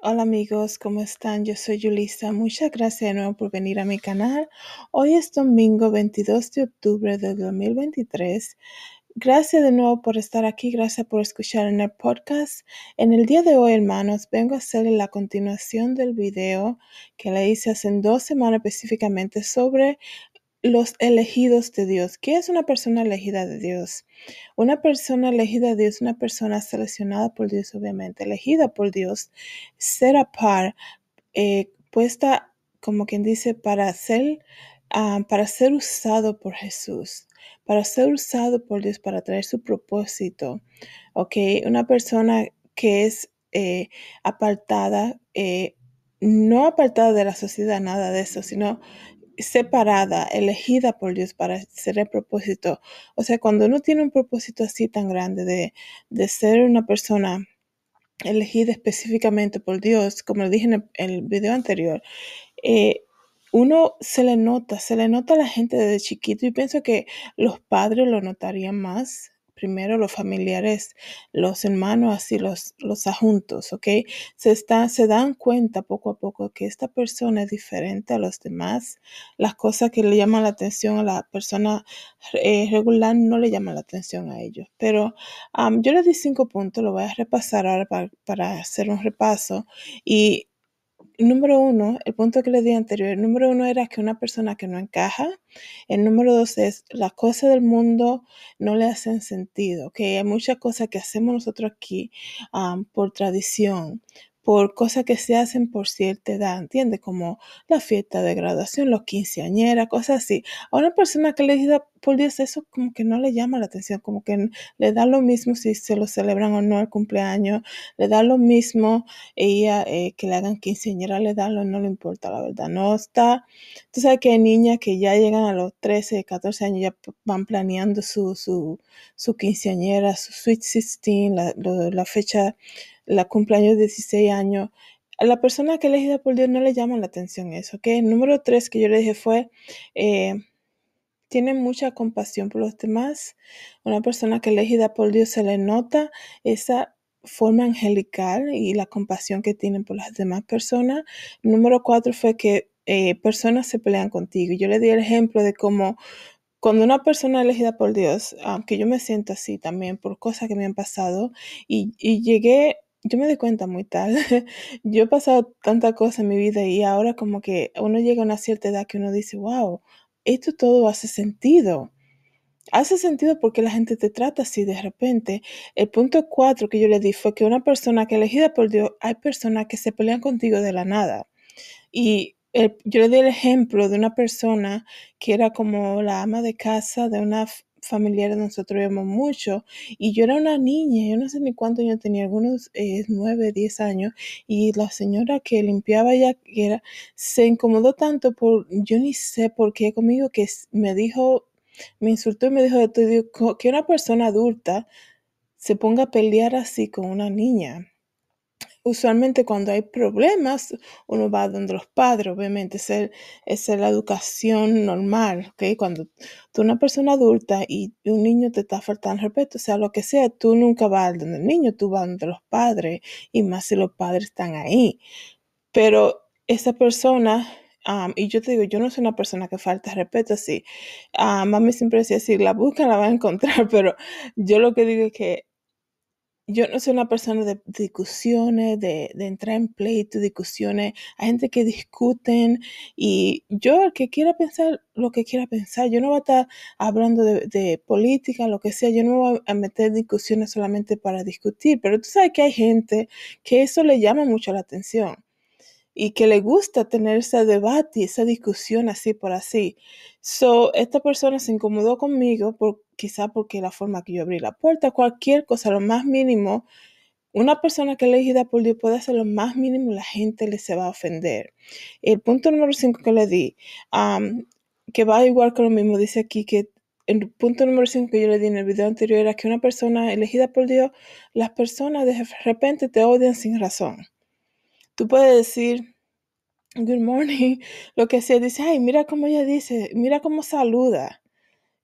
Hola amigos, ¿cómo están? Yo soy Yulisa. Muchas gracias de nuevo por venir a mi canal. Hoy es domingo 22 de octubre de 2023. Gracias de nuevo por estar aquí, gracias por escuchar en el podcast. En el día de hoy, hermanos, vengo a hacer la continuación del video que le hice hace dos semanas específicamente sobre los elegidos de Dios. ¿Qué es una persona elegida de Dios? Una persona elegida de Dios es una persona seleccionada por Dios, obviamente, elegida por Dios, ser a par, eh, puesta, como quien dice, para ser, ah, para ser usado por Jesús, para ser usado por Dios, para traer su propósito. Una persona que es eh, apartada, eh, no apartada de la sociedad, nada de eso, sino separada, elegida por Dios para ser el propósito. O sea, cuando uno tiene un propósito así tan grande de, ser una persona elegida específicamente por Dios, como lo dije en el, video anterior, eh, uno se le nota, se le nota a la gente desde chiquito y pienso que los padres lo notarían más primero los familiares, los hermanos, así los, los adjuntos, ¿ok? Se, se dan cuenta poco a poco que esta persona es diferente a los demás. Las cosas que le llaman la atención a la persona eh, regular no le llaman la atención a ellos. Pero yo le di cinco puntos, lo voy a repasar ahora para, para hacer un repaso. Y número uno, el punto que le di anterior, el número uno era que una persona que no encaja, el número dos es las cosas del mundo no le hacen sentido, que hay muchas cosas que hacemos nosotros aquí ah, por tradición, por cosas que se hacen por cierta edad, ¿entiendes? Como la fiesta de graduación, los quinceañeras, cosas así. A una persona que le diga, por Dios eso como que no le llama la atención, como que le da lo mismo si se lo celebran o no el cumpleaños, le da lo mismo ella eh, que le hagan quinceañera, le da lo, no le importa, la verdad, no está. Tú sabes que hay niñas que ya llegan a los 13, 14 años, ya van planeando su, su, su quinceañera, su Sweet 16, la, la fecha la cumpleaños de 16 años, a la persona que elegida por Dios no le llama la atención eso, ¿ok? Número tres que yo le dije fue, eh, tiene mucha compasión por los demás. Una persona que elegida por Dios se le nota esa forma angelical y la compasión que tienen por las demás personas. Número cuatro fue que eh, personas se pelean contigo. Yo le di el ejemplo de cómo cuando una persona elegida por Dios, aunque yo me siento así también por cosas que me han pasado, y, y llegué yo me doy cuenta muy tal Yo he pasado tanta cosa en mi vida y ahora como que uno llega a una cierta edad que uno dice, wow, esto todo hace sentido. Hace sentido porque la gente te trata así de repente. El punto cuatro que yo le di fue que una persona que elegida por Dios, hay personas que se pelean contigo de la nada. Y yo le di el ejemplo de una persona que era como la ama de casa de una familiares nosotros íbamos mucho y yo era una niña, yo no sé ni cuánto yo tenía, algunos eh, nueve, diez años y la señora que limpiaba ya que era, se incomodó tanto por, yo ni sé por qué conmigo que me dijo, me insultó y me dijo de que una persona adulta se ponga a pelear así con una niña usualmente cuando hay problemas, uno va donde los padres, obviamente, esa es, la educación normal, ¿ok? Cuando tú una persona adulta y un niño te está faltando respeto, o sea, lo que sea, tú nunca vas donde el niño, tú vas donde los padres, y más si los padres están ahí. Pero esa persona y yo te digo, yo no soy una persona que falta respeto, sí. Ah, mami siempre decía, si la busca la va a encontrar, pero yo lo que digo es que yo no soy una persona de, discusiones, de, entrar en pleito, discusiones. Hay gente que discuten y yo, el que quiera pensar lo que quiera pensar, yo no voy a estar hablando de, de política, lo que sea, yo no voy a meter discusiones solamente para discutir, pero tú sabes que hay gente que eso le llama mucho la atención y que le gusta tener ese debate, esa discusión así por así. So, esta persona se incomodó conmigo por, quizá porque la forma que yo abrí la puerta, cualquier cosa, lo más mínimo, una persona que es elegida por Dios puede hacer lo más mínimo, la gente le se va a ofender. El punto número 5 que le di, que va igual que lo mismo, dice aquí que el punto número 5 que yo le di en el video anterior era que una persona elegida por Dios, las personas de repente te odian sin razón tú puedes decir good morning, lo que sea, dice, ay, mira cómo ella dice, mira cómo saluda.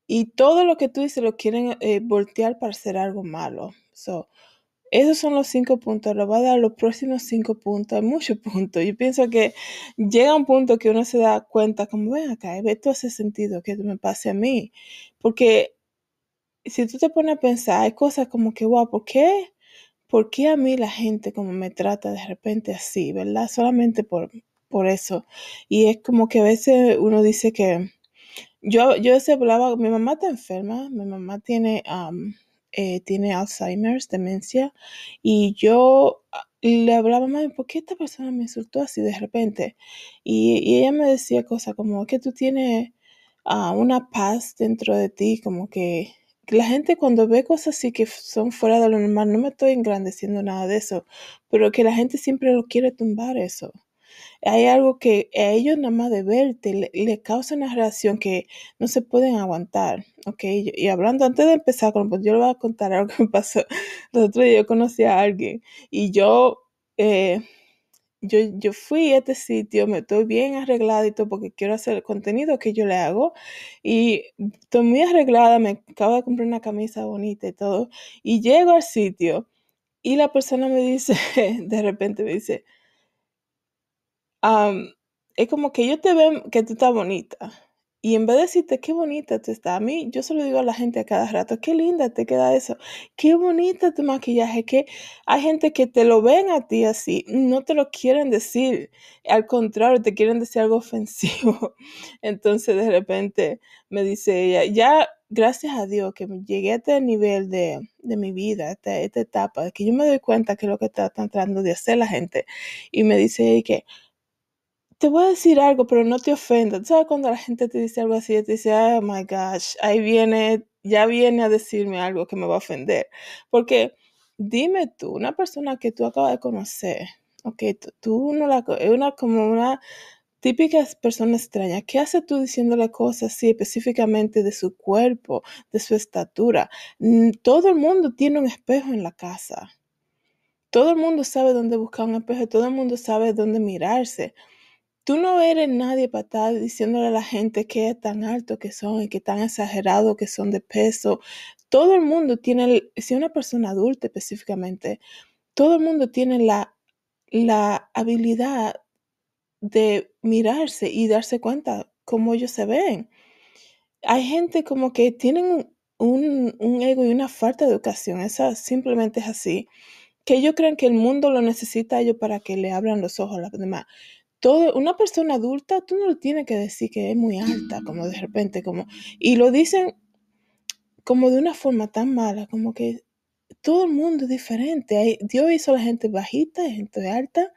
Y todo lo que tú dices lo quieren eh, voltear para hacer algo malo. So, esos son los cinco puntos. Lo va a dar los próximos cinco puntos. Hay muchos puntos. Yo pienso que llega un punto que uno se da cuenta, como ven acá, esto hace sentido que me pase a mí. Porque si tú te pones a pensar, hay cosas como que, wow, ¿por qué? ¿por qué a mí la gente como me trata de repente así, verdad? Solamente por, por eso. Y es como que a veces uno dice que yo, yo se hablaba, mi mamá está enferma, mi mamá tiene, eh, tiene Alzheimer's, demencia, y yo ah, le hablaba, mami, ¿por qué esta persona me insultó así de repente? Y, ella me decía cosas como que tú tienes ah, una paz dentro de ti, como que la gente cuando ve cosas así que son fuera de lo normal, no me estoy engrandeciendo nada de eso, pero que la gente siempre lo quiere tumbar eso. Hay algo que a ellos nada más de verte le, causa una reacción que no se pueden aguantar, ¿ok? Y hablando, antes de empezar, pues, yo le voy a contar algo que me pasó. Los otros días yo conocí a alguien y yo... Eh, yo, fui a este sitio, me estoy bien arreglada y todo porque quiero hacer el contenido que yo le hago. Y estoy muy arreglada, me acabo de comprar una camisa bonita y todo. Y llego al sitio y la persona me dice, de repente me dice, es como que yo te veo que tú estás bonita. Y en vez de decirte qué bonita te estás, a mí yo se lo digo a la gente a cada rato, qué linda te queda eso, qué bonita tu maquillaje, que hay gente que te lo ven a ti así, no te lo quieren decir, al contrario, te quieren decir algo ofensivo. Entonces de repente me dice ella, ya gracias a Dios que llegué a este nivel de, mi vida, a esta etapa, que yo me doy cuenta que es lo que está tratando de hacer la gente. Y me dice que te voy a decir algo, pero no te ofendas. ¿Sabes cuando la gente te dice algo así? Te dice, oh my gosh, ahí viene, ya viene a decirme algo que me va a ofender. Porque dime tú, una persona que tú acabas de conocer, ok, tú, no la, es una, como una típica persona extraña. ¿Qué hace tú diciéndole cosas así específicamente de su cuerpo, de su estatura? Mm, todo el mundo tiene un espejo en la casa. Todo el mundo sabe dónde buscar un espejo, todo el mundo sabe dónde mirarse. Tú no eres nadie para estar diciéndole a la gente que es tan alto que son y que tan exagerado que son de peso. Todo el mundo tiene, si una persona adulta específicamente, todo el mundo tiene la, habilidad de mirarse y darse cuenta cómo ellos se ven. Hay gente como que tienen un, un ego y una falta de educación, esa simplemente es así, que ellos creen que el mundo lo necesita a ellos para que le abran los ojos a los demás una persona adulta, tú no lo tienes que decir que es muy alta, como de repente, como, y lo dicen como de una forma tan mala, como que todo el mundo es diferente. Hay, Dios hizo a la gente bajita, a la gente alta,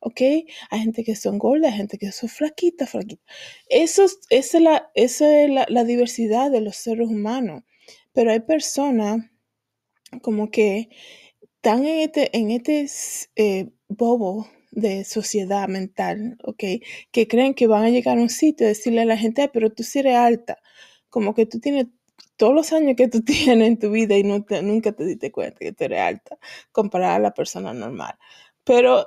¿ok? Hay gente que son gordas, hay gente que son flaquita, flaquita. Eso, esa es, la, es la, diversidad de los seres humanos. Pero hay personas como que están en este, en este eh, bobo de sociedad mental, ¿ok? Que creen que van a llegar a un sitio y decirle a la gente, pero tú sí eres alta, como que tú tienes todos los años que tú tienes en tu vida y no nunca te diste cuenta que tú eres alta, comparada a la persona normal. Pero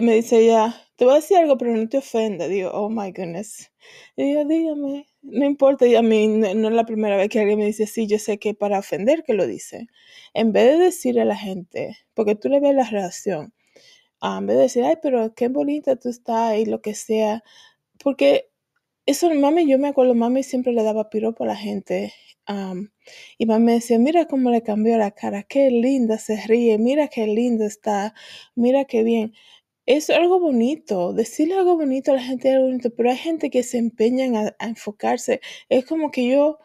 me dice ella, te voy a decir algo, pero no te ofenda. Digo, oh my goodness. Y yo, dígame, no importa. Y a mí no, es la primera vez que alguien me dice, sí, yo sé que para ofender que lo dice. En vez de decirle a la gente, porque tú le ves la reacción, Ah, en vez de decir, ay, pero qué bonita tú estás y lo que sea, porque eso mami, yo me acuerdo, mami siempre le daba piropo a la gente. y mami decía, mira cómo le cambió la cara, qué linda se ríe, mira qué lindo está, mira qué bien. Es algo bonito, decirle algo bonito a la gente es algo bonito, pero hay gente que se empeña a, enfocarse. Es como que yo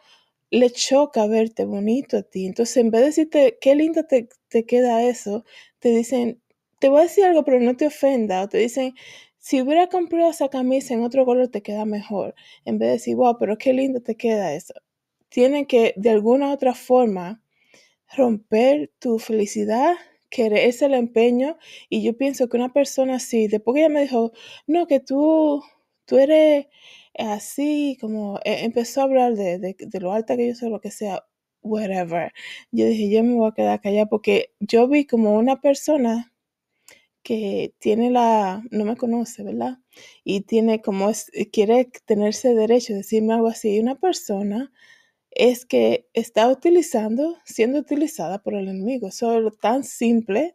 le choca verte bonito a ti. Entonces, en vez de decirte, qué linda te, te queda eso, te dicen, te voy a decir algo, pero no te ofenda. O te dicen, si hubiera comprado esa camisa en otro color, te queda mejor. En vez de decir, wow, pero qué lindo te queda eso. Tienen que, de alguna u otra forma, romper tu felicidad, que es el empeño. Y yo pienso que una persona así, después que ella me dijo, no, que tú, tú eres así, como e, empezó a hablar de, de lo alta que yo soy, lo que sea whatever. Yo dije, yo me voy a quedar callada porque yo vi como una persona que tiene la, no me conoce, ¿verdad? Y tiene como, es, eh, quiere tenerse derecho a decirme algo así. Una persona es que está utilizando, siendo utilizada por el enemigo. Eso es tan simple,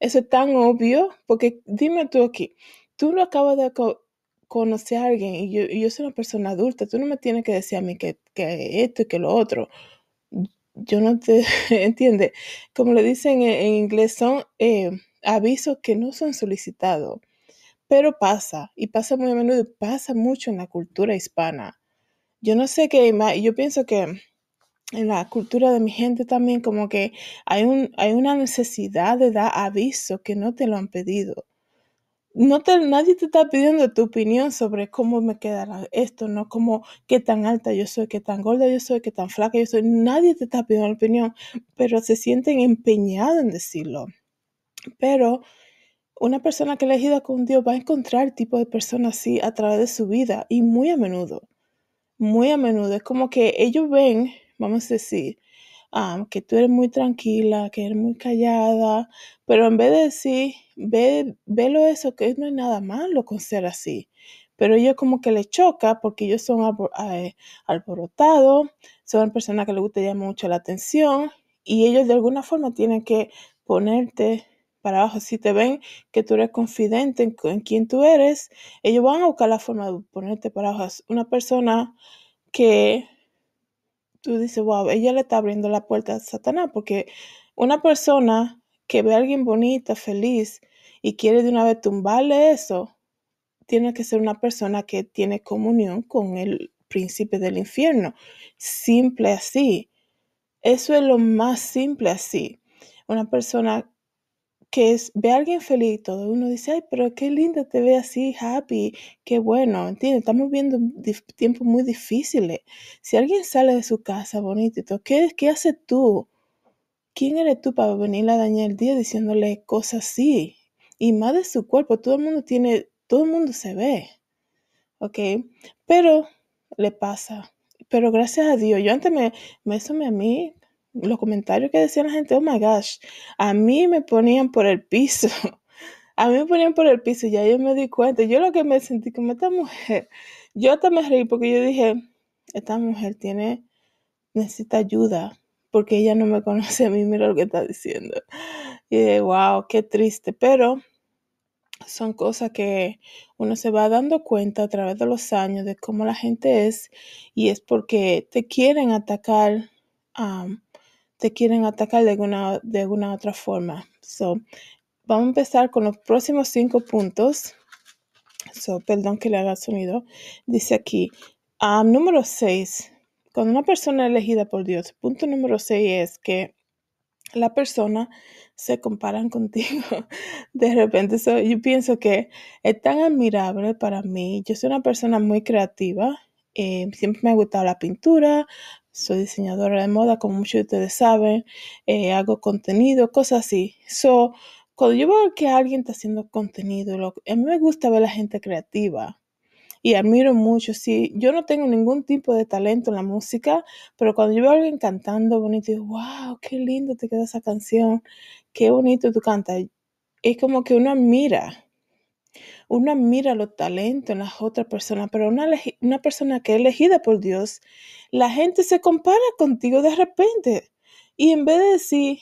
eso es tan obvio, porque dime tú aquí, tú no acabas de conocer a alguien y yo, soy una persona adulta, tú no me tienes que decir a mí que, que esto y que lo otro. Yo no te entiende. Como le dicen en, inglés, son... Eh, avisos que no son solicitados, pero pasa, y pasa muy a menudo, pasa mucho en la cultura hispana. Yo no sé qué, yo pienso que en la cultura de mi gente también como que hay, un, hay una necesidad de dar aviso que no te lo han pedido. No te, nadie te está pidiendo tu opinión sobre cómo me quedará esto, no como qué tan alta yo soy, qué tan gorda yo soy, qué tan flaca yo soy. Nadie te está pidiendo la opinión, pero se sienten empeñados en decirlo. Pero una persona que elegida con Dios va a encontrar tipo de personas así a través de su vida y muy a menudo, muy a menudo. Es como que ellos ven, vamos a decir, que tú eres muy tranquila, que eres muy callada, pero en vez de decir, ve, velo eso, que no es nada malo con ser así. Pero ellos como que le choca porque ellos son eh, alborotados, son personas que les gusta llamar mucho la atención y ellos de alguna forma tienen que ponerte para abajo. Si te ven que tú eres confidente en, quien tú eres, ellos van a buscar la forma de ponerte para abajo. una persona que tú dices, wow, ella le está abriendo la puerta a Satanás, porque una persona que ve a alguien bonita, feliz, y quiere de una vez tumbarle eso, tiene que ser una persona que tiene comunión con el príncipe del infierno. Simple así. Eso es lo más simple así. Una persona que es, ve a alguien feliz, todo uno dice, ay, pero qué linda te ve así, happy, qué bueno, ¿entiendes? Estamos viendo tiempos muy difíciles. Si alguien sale de su casa bonito, ¿qué, haces tú? ¿Quién eres tú para venir a dañar el día diciéndole cosas así? Y más de su cuerpo, todo el mundo tiene, todo el mundo se ve, ¿ok? Pero le pasa. Pero gracias a Dios, yo antes me, me a mí los comentarios que decía la gente, oh my gosh, a mí me ponían por el piso. A mí me ponían por el piso y ya yo me di cuenta. Yo lo que me sentí como esta mujer, yo hasta me reí porque yo dije, esta mujer tiene, necesita ayuda porque ella no me conoce a mí, mira lo que está diciendo. Y de wow, qué triste, pero son cosas que uno se va dando cuenta a través de los años de cómo la gente es y es porque te quieren atacar a te quieren atacar de alguna, de alguna otra forma. So, vamos a empezar con los próximos cinco puntos. So, perdón que le haga sonido. Dice aquí, a ah, número seis, cuando una persona elegida por Dios, punto número seis es que la persona se comparan contigo. De repente, yo pienso que es tan admirable para mí. Yo soy una persona muy creativa. Eh, siempre me ha gustado la pintura, soy diseñadora de moda, como muchos de ustedes saben, eh, hago contenido, cosas así. So, cuando yo veo que alguien está haciendo contenido, a mí me gusta ver a la gente creativa y admiro mucho. yo no tengo ningún tipo de talento en la música, pero cuando yo veo a alguien cantando bonito, digo, wow, qué lindo te queda esa canción, qué bonito tú cantas. Es como que uno admira uno mira los talentos en las otras personas, pero una, persona que es elegida por Dios, la gente se compara contigo de repente. Y en vez de decir,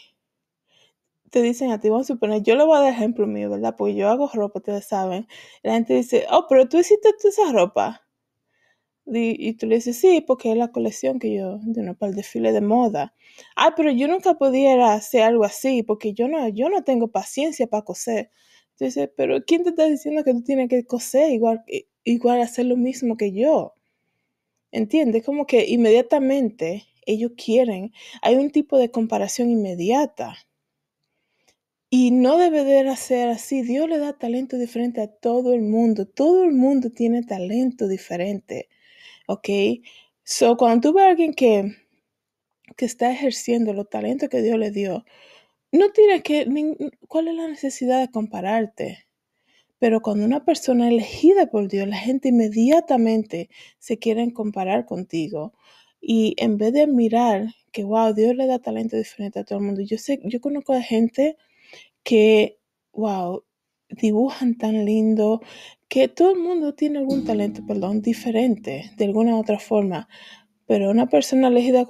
te dicen a ti, vamos a suponer, yo le voy a dar ejemplo mío, ¿verdad? Porque yo hago ropa, ustedes saben. La gente dice, oh, pero tú hiciste tú esa ropa. Y, y, tú le dices, sí, porque es la colección que yo, de una para el desfile de moda. Ah, pero yo nunca pudiera hacer algo así, porque yo no, yo no tengo paciencia para coser pero ¿quién te está diciendo que tú tienes que coser igual, igual hacer lo mismo que yo? ¿Entiendes? Como que inmediatamente ellos quieren, hay un tipo de comparación inmediata. Y no debe de ser así. Dios le da talento diferente a todo el mundo. Todo el mundo tiene talento diferente. ¿Ok? So, cuando tú ves a alguien que, que está ejerciendo los talentos que Dios le dio, no tienes que, ¿cuál es la necesidad de compararte? Pero cuando una persona elegida por Dios, la gente inmediatamente se quieren comparar contigo. Y en vez de admirar que, wow, Dios le da talento diferente a todo el mundo. Yo sé, yo conozco a gente que, wow, dibujan tan lindo, que todo el mundo tiene algún talento, perdón, diferente, de alguna u otra forma. Pero una persona elegida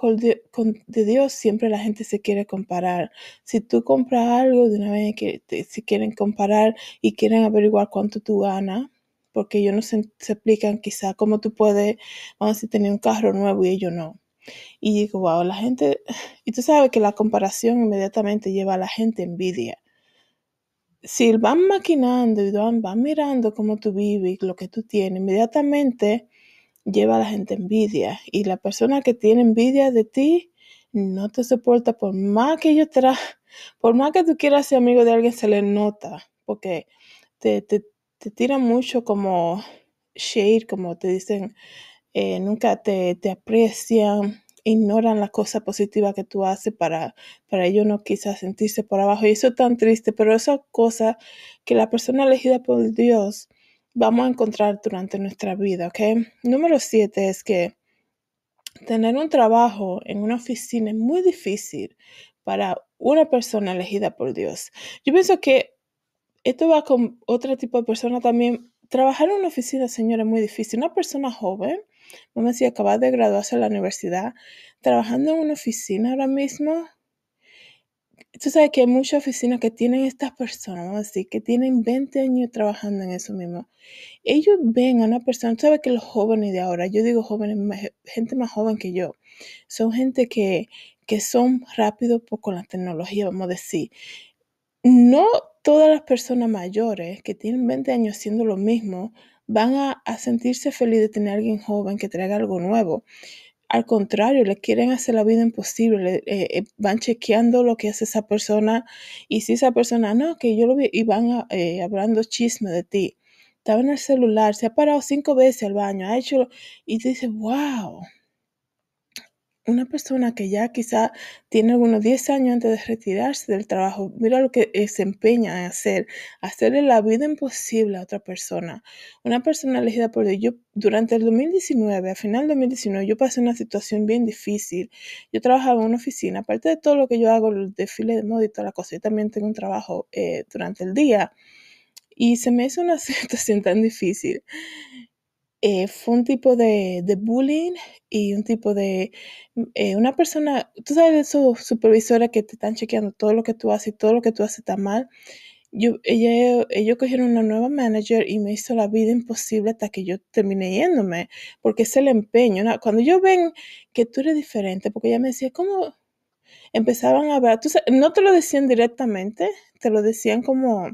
de Dios, siempre la gente se quiere comparar. Si tú compras algo, de una vez que se quieren comparar y quieren averiguar cuánto tú ganas, porque ellos no se, explican quizá cómo tú puedes, vamos a tener un carro nuevo y ellos no. Y digo, wow, la gente, y tú sabes que la comparación inmediatamente lleva a la gente envidia. Si van maquinando y van, van mirando cómo tú vives, lo que tú tienes, inmediatamente lleva a la gente envidia y la persona que tiene envidia de ti no te soporta por más que yo tra por más que tú quieras ser amigo de alguien se le nota porque te, tira mucho como shade como te dicen eh, nunca te, aprecian ignoran las cosas positivas que tú haces para, para ellos no quizás sentirse por abajo y eso es tan triste pero esa cosa que la persona elegida por Dios vamos a encontrar durante nuestra vida, ¿ok? Número siete es que tener un trabajo en una oficina es muy difícil para una persona elegida por Dios. Yo pienso que esto va con otro tipo de persona también. Trabajar en una oficina, señora, es muy difícil. Una persona joven, vamos a decir, acaba de graduarse de la universidad, trabajando en una oficina ahora mismo, tú sabes que hay muchas oficinas que tienen estas personas, así que tienen 20 años trabajando en eso mismo. Ellos ven a una persona, tú sabes que los jóvenes de ahora, yo digo jóvenes, gente más joven que yo, son gente que, son rápidos con la tecnología, vamos a decir. No todas las personas mayores que tienen 20 años haciendo lo mismo van a, sentirse feliz de tener a alguien joven que traiga algo nuevo. Al contrario, le quieren hacer la vida imposible, eh, eh, van chequeando lo que hace esa persona y si esa persona, no, que yo lo vi, y van eh, hablando chisme de ti. Estaba en el celular, se ha parado cinco veces al baño, ha hecho, y te dice, wow, una persona que ya quizá tiene algunos 10 años antes de retirarse del trabajo, mira lo que eh, se empeña en hacer, hacerle la vida imposible a otra persona. Una persona elegida por Dios, yo durante el 2019, a final del 2019, yo pasé una situación bien difícil. Yo trabajaba en una oficina, aparte de todo lo que yo hago, los desfiles de moda y toda la cosa, yo también tengo un trabajo eh, durante el día. Y se me hizo una situación tan difícil eh, fue un tipo de, bullying y un tipo de, eh, una persona, tú sabes, de esos supervisores que te están chequeando todo lo que tú haces y todo lo que tú haces está mal. Yo, ellos cogieron una nueva manager y me hizo la vida imposible hasta que yo terminé yéndome, porque es el empeño. Cuando yo ven que tú eres diferente, porque ella me decía, ¿cómo? Empezaban a hablar, no te lo decían directamente, te lo decían como,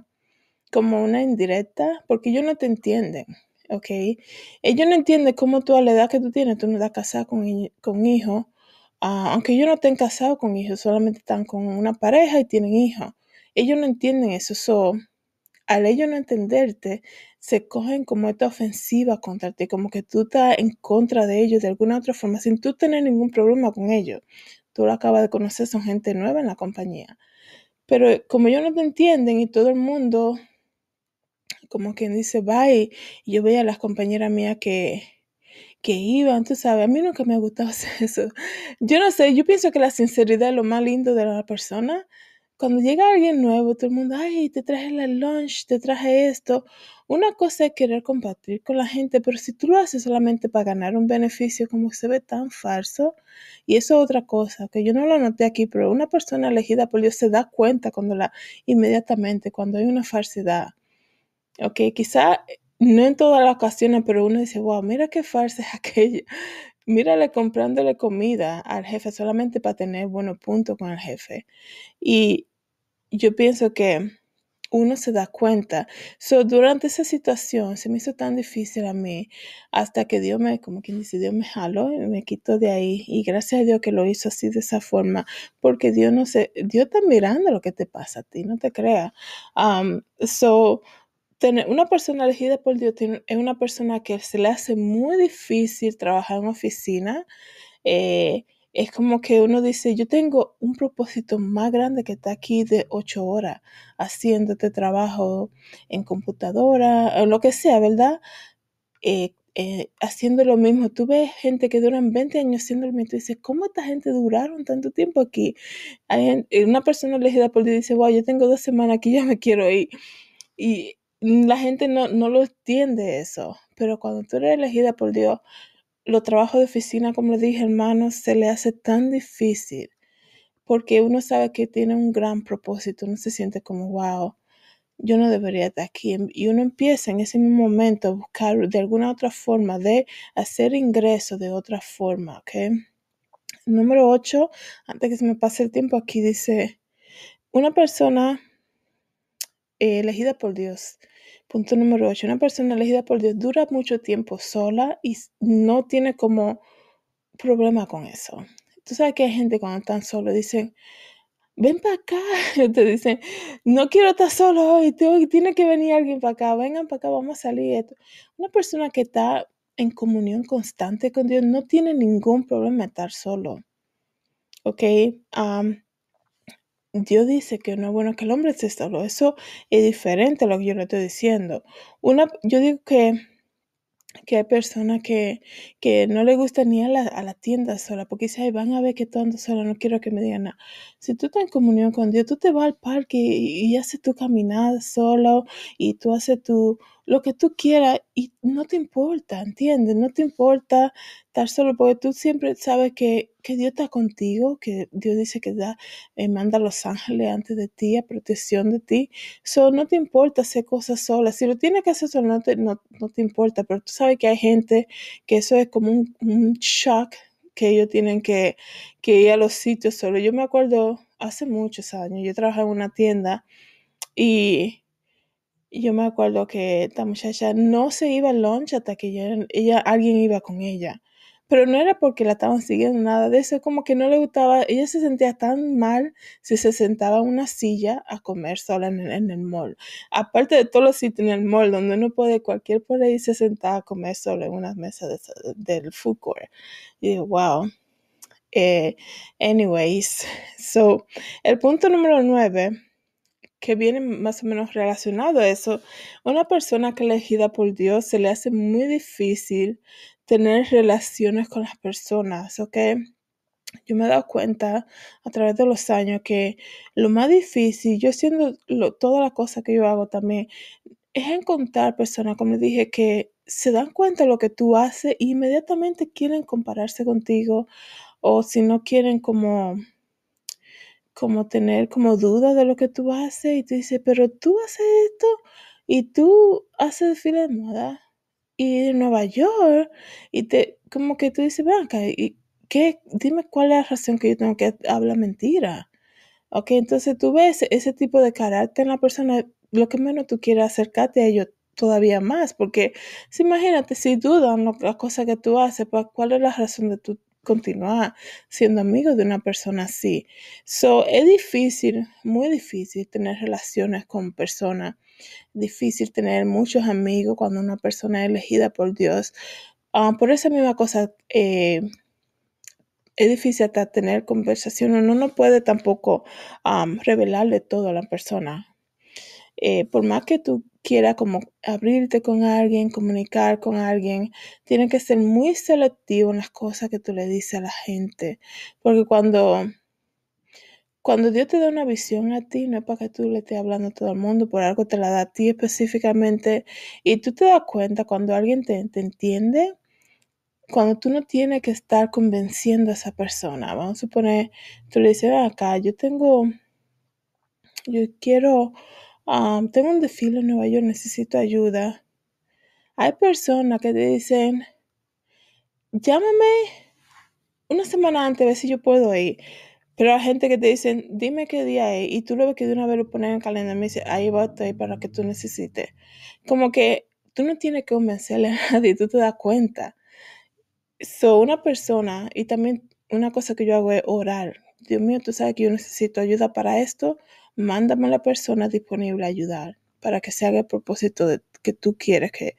como una indirecta, porque ellos no te entienden. ¿ok? Ellos no entienden cómo tú a la edad que tú tienes, tú no estás casada con, con hijos, ah, aunque ellos no estén casados con hijos, solamente están con una pareja y tienen hijos. Ellos no entienden eso, al ellos no entenderte, se cogen como esta ofensiva contra ti, como que tú estás en contra de ellos de alguna otra forma, sin tú tener ningún problema con ellos. Tú lo acabas de conocer, son gente nueva en la compañía. Pero como ellos no te entienden y todo el mundo como quien dice, bye. Y yo veía a las compañeras mías que, que iban, tú sabes, a mí nunca me ha gustado hacer eso. Yo no sé, yo pienso que la sinceridad es lo más lindo de la persona. Cuando llega alguien nuevo, todo el mundo, ay, te traje el lunch, te traje esto. Una cosa es querer compartir con la gente, pero si tú lo haces solamente para ganar un beneficio, como se ve tan falso. Y eso es otra cosa, que yo no lo noté aquí, pero una persona elegida por Dios se da cuenta cuando la, inmediatamente, cuando hay una falsedad Ok, quizá eh, no en todas las ocasiones, pero uno dice, wow, mira qué farsa es aquella. Mírale comprándole comida al jefe solamente para tener buenos punto con el jefe. Y yo pienso que uno se da cuenta. So, durante esa situación se me hizo tan difícil a mí hasta que Dios me, como quien dice, Dios me jaló y me quitó de ahí. Y gracias a Dios que lo hizo así de esa forma, porque Dios no se, Dios está mirando lo que te pasa a ti, no te creas. so, una persona elegida por Dios es una persona que se le hace muy difícil trabajar en oficina. Eh, es como que uno dice, yo tengo un propósito más grande que estar aquí de ocho horas haciéndote este trabajo en computadora, o lo que sea, ¿verdad? Eh, eh, haciendo lo mismo. Tú ves gente que duran 20 años haciendo el mismo. y dices, ¿cómo esta gente duraron tanto tiempo aquí? Hay una persona elegida por Dios dice, wow, yo tengo dos semanas aquí, ya me quiero ir. Y la gente no, lo entiende eso, pero cuando tú eres elegida por Dios, los trabajos de oficina, como les dije, hermanos, se le hace tan difícil porque uno sabe que tiene un gran propósito, uno se siente como, wow, yo no debería estar aquí. Y uno empieza en ese mismo momento a buscar de alguna otra forma, de hacer ingreso de otra forma, ¿ok? Número 8, antes que se me pase el tiempo aquí, dice, una persona elegida por Dios Punto número 8. Una persona elegida por Dios dura mucho tiempo sola y no tiene como problema con eso. Tú sabes que hay gente cuando están solos dicen, ven para acá. Te dicen, no quiero estar solo hoy, tiene que venir alguien para acá, vengan para acá, vamos a salir. Una persona que está en comunión constante con Dios no tiene ningún problema estar solo. ¿Ok? Dios dice que no es bueno que el hombre se solo. Eso es diferente a lo que yo le estoy diciendo. Una, yo digo que, que hay personas que, que no le gusta ni a la, tienda sola, porque dice, Ay, van a ver que todo ando no quiero que me digan nada. Si tú estás en comunión con Dios, tú te vas al parque y haces tu caminada solo y tú haces tu lo que tú quieras y no te importa, ¿entiendes? No te importa estar solo porque tú siempre sabes que, Dios está contigo, que Dios dice que da, eh, manda a los ángeles antes de ti, a protección de ti. So, no te importa hacer cosas solas. Si lo tienes que hacer solo, no te, importa, pero tú sabes que hay gente que eso es como un, shock que ellos tienen que, que ir a los sitios solo. Yo me acuerdo hace muchos años, yo trabajaba en una tienda y yo me acuerdo que esta muchacha no se iba al lunch hasta que ella, alguien iba con ella. Pero no era porque la estaban siguiendo, nada de eso, como que no le gustaba, ella se sentía tan mal si se sentaba en una silla a comer sola en, el mall. Aparte de todos los sitios en el mall, donde no puede cualquier por ahí se sentaba a comer sola en una mesa del food court. Y digo, wow, eh, anyways, so el punto número nueve que viene más o menos relacionado a eso, una persona que elegida por Dios se le hace muy difícil tener relaciones con las personas, ¿ok? Yo me he dado cuenta a través de los años que lo más difícil, yo siendo toda la cosa que yo hago también, es encontrar personas, como dije, que se dan cuenta de lo que tú haces e inmediatamente quieren compararse contigo o si no quieren como como tener como duda de lo que tú haces y tú dices, pero tú haces esto y tú haces fila de moda y en Nueva York y te como que tú dices, ven ¿y qué? Dime cuál es la razón que yo tengo que hablar mentira. Ok, entonces tú ves ese tipo de carácter en la persona, lo que menos tú quieres acercarte a ellos todavía más, porque si imagínate, si dudan las cosas que tú haces, pues, ¿cuál es la razón de tu continuar siendo amigo de una persona así. So, es difícil, muy difícil tener relaciones con personas, difícil tener muchos amigos cuando una persona es elegida por Dios. Ah, por esa misma cosa, eh, es difícil hasta tener conversación. Uno no puede tampoco revelarle todo a la persona eh, por más que tú quieras como abrirte con alguien, comunicar con alguien, tiene que ser muy selectivo en las cosas que tú le dices a la gente, porque cuando cuando Dios te da una visión a ti, no es para que tú le estés hablando a todo el mundo, por algo te la da a ti específicamente. Y tú te das cuenta cuando alguien te, entiende, cuando tú no tienes que estar convenciendo a esa persona. Vamos a suponer, tú le dices, acá, yo tengo, yo quiero Um, tengo un desfile en Nueva York, necesito ayuda. Hay personas que te dicen, llámame una semana antes a ver si yo puedo ir. Pero hay gente que te dicen, dime qué día es, y tú lo ves que de una vez lo pones en el calendario y me dice, ahí va a estar para lo que tú necesites. Como que tú no tienes que convencerle a nadie, tú te das cuenta. Soy una persona, y también una cosa que yo hago es orar. Dios mío, tú sabes que yo necesito ayuda para esto, mándame a la persona disponible a ayudar para que se haga el propósito de, que tú quieres que,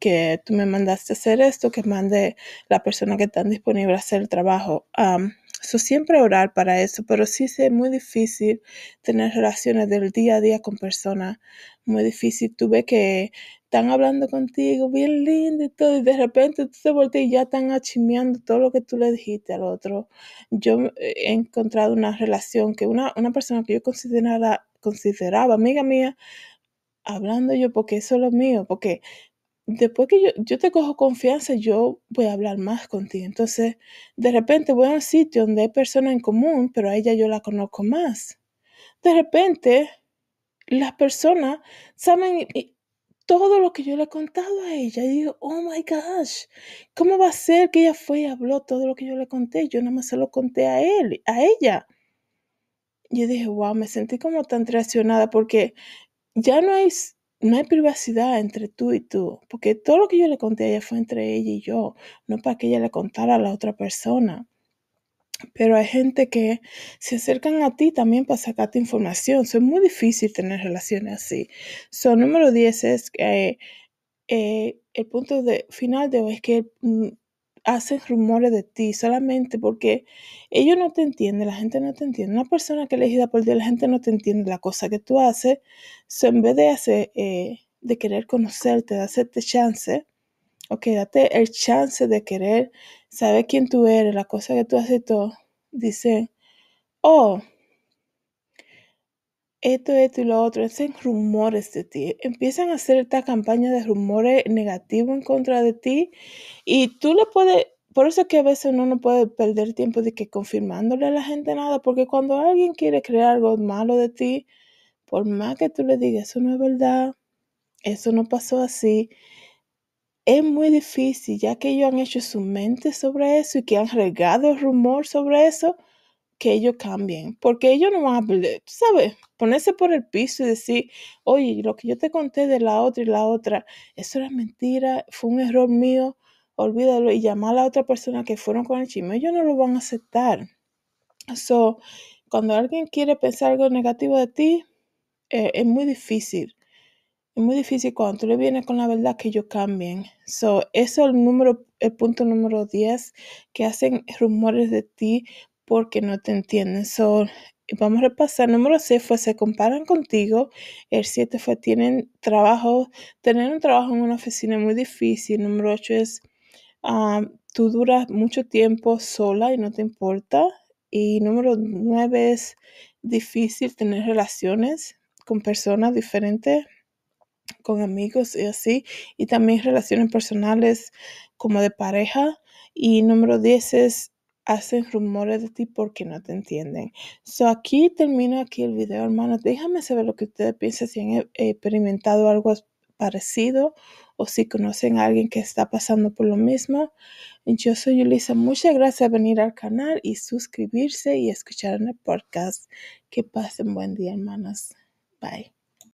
que tú me mandaste a hacer esto, que mande la persona que está disponible a hacer el trabajo. Um, siempre orar para eso, pero sí es muy difícil tener relaciones del día a día con personas. Muy difícil. Tuve que están hablando contigo bien lindo y todo, y de repente tú te volteas y ya están achimeando todo lo que tú le dijiste al otro. Yo eh, he encontrado una relación que una, persona que yo consideraba amiga mía, hablando yo, porque eso es lo mío, porque después que yo, yo, te cojo confianza, yo voy a hablar más contigo. Entonces, de repente voy a un sitio donde hay personas en común, pero a ella yo la conozco más. De repente, las personas saben todo lo que yo le he contado a ella. Y digo, oh my gosh, ¿cómo va a ser que ella fue y habló todo lo que yo le conté? Yo nada más se lo conté a él, a ella. Yo dije, wow, me sentí como tan traicionada porque ya no hay, no hay privacidad entre tú y tú, porque todo lo que yo le conté a ella fue entre ella y yo, no para que ella le contara a la otra persona. Pero hay gente que se acercan a ti también para sacarte información. es muy difícil tener relaciones así. Son número 10 es que eh, el punto de, final de hoy es que mm, hacen rumores de ti solamente porque ellos no te entienden, la gente no te entiende. Una persona que elegida por Dios, la gente no te entiende la cosa que tú haces. en vez de eh, de querer conocerte, de hacerte chance, Ok, date el chance de querer saber quién tú eres, la cosa que tú haces todo. Dicen, oh, esto, esto y lo otro, hacen rumores de ti. Empiezan a hacer esta campaña de rumores negativos en contra de ti y tú le puedes, por eso es que a veces uno no puede perder tiempo de que confirmándole a la gente nada, porque cuando alguien quiere creer algo malo de ti, por más que tú le digas, eso no es verdad, eso no pasó así, es muy difícil, ya que ellos han hecho su mente sobre eso y que han regado el rumor sobre eso, que ellos cambien, porque ellos no van a sabes, ponerse por el piso y decir, oye, lo que yo te conté de la otra y la otra, eso era mentira, fue un error mío, olvídalo y llamar a la otra persona que fueron con el chisme, ellos no lo van a aceptar. So, cuando alguien quiere pensar algo negativo de ti, eh, es muy difícil es muy difícil cuando tú le vienes con la verdad que yo cambien. So, eso es el, número, el punto número 10, que hacen rumores de ti porque no te entienden. So, vamos a repasar. Número 6 fue se comparan contigo. El 7 fue tienen trabajo, tener un trabajo en una oficina es muy difícil. Número 8 es um, tú duras mucho tiempo sola y no te importa. Y número 9 es difícil tener relaciones con personas diferentes con amigos y así, y también relaciones personales como de pareja. Y número 10 es hacen rumores de ti porque no te entienden. So aquí termino aquí el video, hermanos. Déjame saber lo que ustedes piensan si han e, experimentado algo parecido o si conocen a alguien que está pasando por lo mismo. Yo soy Yulisa. Muchas gracias por venir al canal y suscribirse y escuchar en el podcast. Que pasen buen día, hermanos. Bye.